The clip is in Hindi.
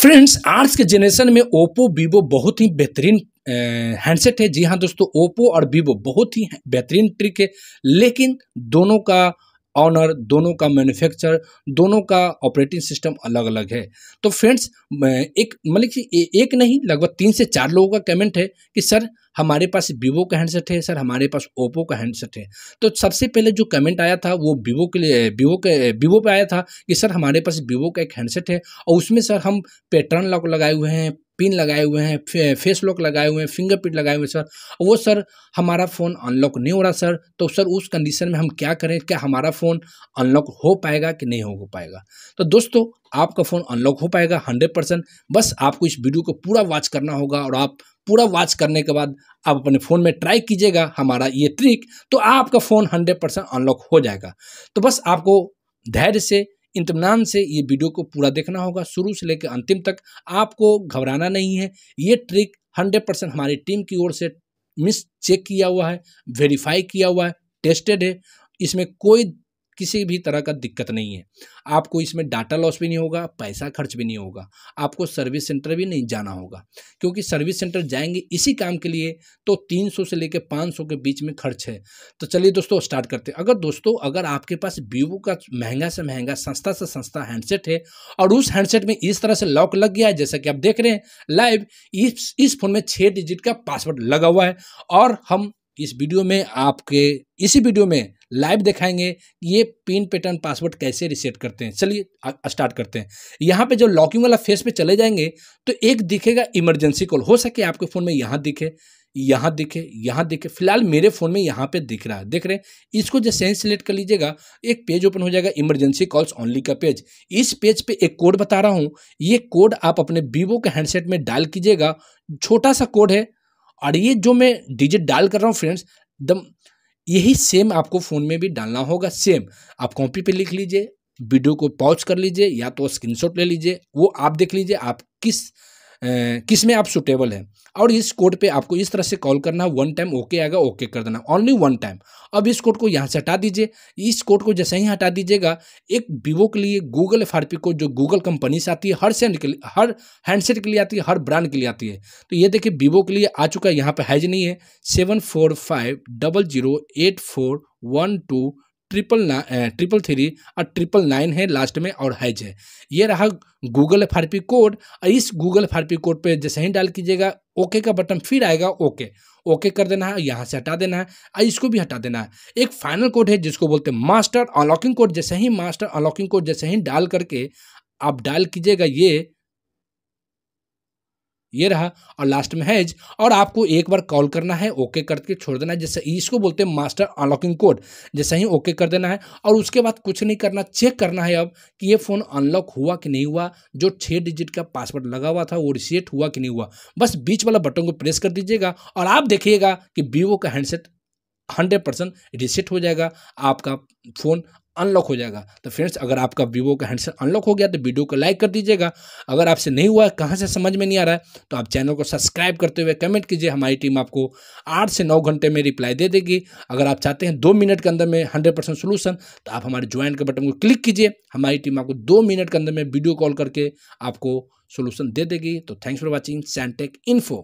फ्रेंड्स आज के जेनरेशन में ओप्पो वीवो बहुत ही बेहतरीन हैंडसेट है जी हाँ दोस्तों ओप्पो और वीवो बहुत ही बेहतरीन ट्रिक है लेकिन दोनों का ऑनर दोनों का मैन्युफैक्चर दोनों का ऑपरेटिंग सिस्टम अलग अलग है तो फ्रेंड्स एक मतलब कि एक नहीं लगभग तीन से चार लोगों का कमेंट है कि सर हमारे पास वीवो का हैंडसेट है सर हमारे पास ओप्पो का हैंडसेट है तो सबसे पहले जो कमेंट आया था वो वीवो के लिए वीवो के वीवो पे आया था कि सर हमारे पास वीवो का एक हैंडसेट है और उसमें सर हम पैटर्न लॉक लगाए हुए हैं पिन लगाए हुए हैं फे, फेस लॉक लगाए हुए हैं फिंगरप्रिंट लगाए हुए हैं सर वो सर हमारा फ़ोन अनलॉक नहीं हो रहा सर तो सर उस कंडीशन में हम क्या करें क्या हमारा फ़ोन अनलॉक हो पाएगा कि नहीं हो पाएगा तो दोस्तों आपका फ़ोन अनलॉक हो पाएगा हंड्रेड परसेंट बस आपको इस वीडियो को पूरा वॉच करना होगा और आप पूरा वॉच करने के बाद आप अपने फ़ोन में ट्राई कीजिएगा हमारा ये ट्रिक तो आपका फ़ोन हंड्रेड परसेंट अनलॉक हो जाएगा तो बस आपको धैर्य से इतमान से ये वीडियो को पूरा देखना होगा शुरू से लेकर अंतिम तक आपको घबराना नहीं है ये ट्रिक हंड्रेड परसेंट हमारी टीम की ओर से मिस चेक किया हुआ है वेरीफाई किया हुआ है टेस्टेड है इसमें कोई किसी भी तरह का दिक्कत नहीं है आपको इसमें डाटा लॉस भी नहीं होगा पैसा खर्च भी नहीं होगा आपको सर्विस सेंटर भी नहीं जाना होगा क्योंकि सर्विस सेंटर जाएंगे इसी काम के लिए तो 300 से लेकर 500 के बीच में खर्च है तो चलिए दोस्तों स्टार्ट करते हैं अगर दोस्तों अगर आपके पास वीवो का महंगा से महंगा सस्ता से सस्ता हैंडसेट है और उस हैंडसेट में इस तरह से लॉक लग गया है जैसा कि आप देख रहे हैं लाइव इस इस फोन में छः डिजिट का पासवर्ड लगा हुआ है और हम इस वीडियो में आपके इसी वीडियो में लाइव दिखाएंगे ये पिन पैटर्न पासवर्ड कैसे रिसेट करते हैं चलिए स्टार्ट करते हैं यहाँ पे जो लॉकिंग वाला फेस पे चले जाएंगे तो एक दिखेगा इमरजेंसी कॉल हो सके आपके फ़ोन में यहाँ दिखे यहाँ दिखे यहाँ दिखे फिलहाल मेरे फ़ोन में यहाँ पे दिख रहा है देख रहे हैं इसको जो सेंस सेलेक्ट कर लीजिएगा एक पेज ओपन हो जाएगा इमरजेंसी कॉल्स ओनली का पेज इस पेज पे एक कोड बता रहा हूँ ये कोड आप अपने वीवो के हैंडसेट में डायल कीजिएगा छोटा सा कोड है और ये जो मैं डिजिट डाल कर रहा हूँ फ्रेंड्स एकदम यही सेम आपको फ़ोन में भी डालना होगा सेम आप कॉपी पे लिख लीजिए वीडियो को पॉज कर लीजिए या तो स्क्रीनशॉट ले लीजिए वो आप देख लीजिए आप किस किस में आप सुटेबल हैं और इस कोड पे आपको इस तरह से कॉल करना वन टाइम ओके आएगा ओके कर देना ओनली वन टाइम अब इस कोड को यहाँ से हटा दीजिए इस कोड को जैसे ही हटा दीजिएगा एक वीवो के लिए गूगल एफ को जो गूगल कंपनी से आती है हर सेंड के लिए हर हैंडसेट के लिए आती है हर ब्रांड के लिए आती है तो ये देखिए वीवो के लिए आ चुका है यहाँ पर हैज नहीं है seven four five double zero eight four one two triple ना ट्रिपल थ्री और ट्रिपल नाइन है लास्ट में और हैज है ये रहा Google F R P code और इस Google F R P code पे जैसे ही डाल कीजिएगा ओके का बटन फिर आएगा ओके ओके कर देना है यहाँ से हटा देना है और इसको भी हटा देना है एक फाइनल कोड है जिसको बोलते हैं मास्टर अनलॉकिंग कोड जैसे ही मास्टर अनलॉकिंग कोड जैसे ही डाल करके आप डायल कीजिएगा ये ये रहा और लास्ट में हैज और आपको एक बार कॉल करना है ओके करके छोड़ देना है जैसे इसको बोलते हैं मास्टर अनलॉकिंग कोड जैसे ही ओके कर देना है और उसके बाद कुछ नहीं करना चेक करना है अब कि ये फ़ोन अनलॉक हुआ कि नहीं हुआ जो छः डिजिट का पासवर्ड लगा हुआ था वो रिसेट हुआ कि नहीं हुआ बस बीच वाला बटन को प्रेस कर दीजिएगा और आप देखिएगा कि वीवो का हैंडसेट हंड्रेड परसेंट रिसेट हो जाएगा आपका फ़ोन अनलॉक हो जाएगा तो फ्रेंड्स अगर आपका वीवो का हैंडसेट अनलॉक हो गया तो वीडियो को लाइक कर दीजिएगा अगर आपसे नहीं हुआ है कहाँ से समझ में नहीं आ रहा है तो आप चैनल को सब्सक्राइब करते हुए कमेंट कीजिए हमारी टीम आपको आठ से नौ घंटे में रिप्लाई दे देगी अगर आप चाहते हैं दो मिनट के अंदर में हंड्रेड परसेंट तो आप हमारे ज्वाइन के बटन को क्लिक कीजिए हमारी टीम आपको दो मिनट के अंदर में वीडियो कॉल करके आपको सोल्यूशन दे देगी तो thanks for watching Santech info